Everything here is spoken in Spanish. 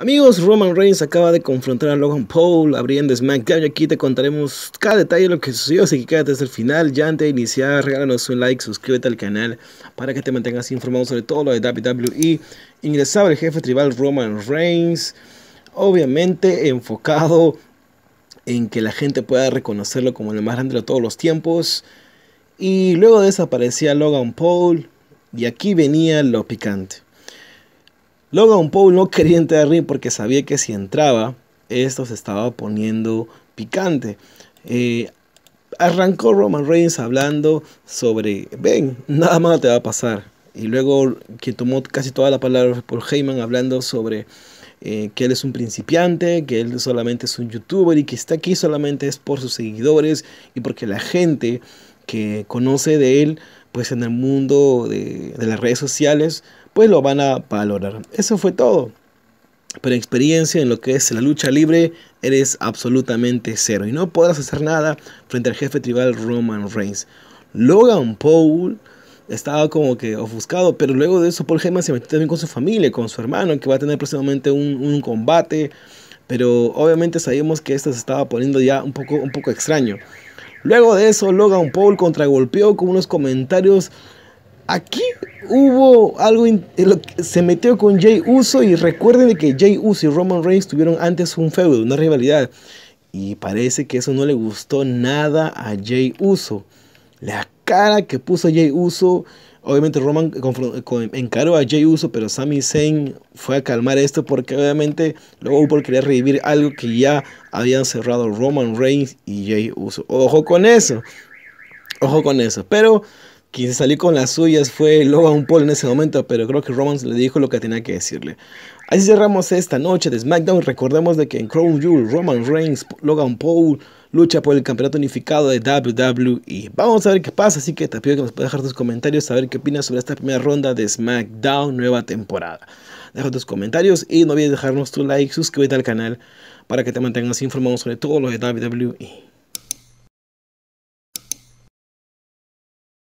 Amigos, Roman Reigns acaba de confrontar a Logan Paul abriendo SmackDown y aquí te contaremos cada detalle de lo que sucedió, así que quédate hasta el final. Ya antes de iniciar, regálanos un like, suscríbete al canal para que te mantengas informado sobre todo lo de WWE. Ingresaba el jefe tribal Roman Reigns, obviamente enfocado en que la gente pueda reconocerlo como el más grande de todos los tiempos. Y luego desaparecía Logan Paul y aquí venía lo picante. Logan Paul no quería entrar en porque sabía que si entraba, esto se estaba poniendo picante. Eh, arrancó Roman Reigns hablando sobre, ven, nada malo te va a pasar. Y luego que tomó casi toda la palabra por Heyman hablando sobre eh, que él es un principiante, que él solamente es un youtuber y que está aquí solamente es por sus seguidores y porque la gente que conoce de él, pues en el mundo de, las redes sociales, pues lo van a valorar. Eso fue todo. Pero experiencia en lo que es la lucha libre, eres absolutamente cero y no podrás hacer nada frente al jefe tribal Roman Reigns. Logan Paul estaba como que ofuscado, pero luego de eso Paul Heyman se metió también con su familia, con su hermano, que va a tener próximamente un, combate, pero obviamente sabíamos que esto se estaba poniendo ya un poco, un poco extraño. Luego de eso, Logan Paul contragolpeó con unos comentarios. Aquí hubo algo, se metió con Jay Uso y recuerden que Jay Uso y Roman Reigns tuvieron antes un feudo, una rivalidad. Y parece que eso no le gustó nada a Jay Uso. La cara que puso Jay Uso Obviamente Roman encaró a Jay Uso, pero Sami Zayn fue a calmar esto porque obviamente luego por quería revivir algo que ya habían cerrado Roman Reigns y Jay Uso. Ojo con eso. Ojo con eso. Pero quien salió con las suyas fue Logan Paul en ese momento, pero creo que Roman le dijo lo que tenía que decirle. Así cerramos esta noche de SmackDown. Recordemos de que en Crown Jewel, Roman Reigns, Logan Paul lucha por el campeonato unificado de WWE. Vamos a ver qué pasa, así que te pido que nos puedas dejar tus comentarios, saber qué opinas sobre esta primera ronda de SmackDown nueva temporada. Deja tus comentarios y no olvides dejarnos tu like, suscríbete al canal para que te mantengas informado sobre todo lo de WWE.